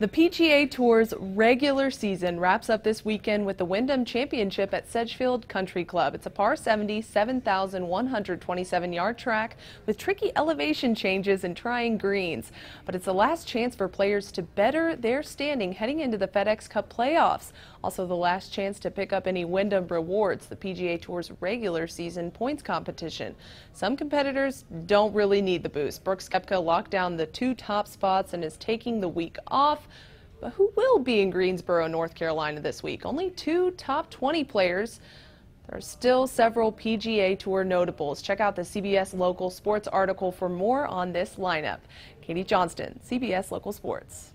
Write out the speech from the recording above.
The PGA Tour's regular season wraps up this weekend with the Wyndham Championship at Sedgefield Country Club. It's a par 70, 7,127 yard track with tricky elevation changes and trying greens. But it's the last chance for players to better their standing heading into the FedEx Cup playoffs. Also, the last chance to pick up any Wyndham rewards, the PGA Tour's regular season points competition. Some competitors don't really need the boost. Brooks Koepka locked down the two top spots and is taking the week off. But who will be in Greensboro, North Carolina this week? Only two top 20 players. There are still several PGA Tour notables. Check out the CBS Local Sports article for more on this lineup. Katie Johnston, CBS Local Sports.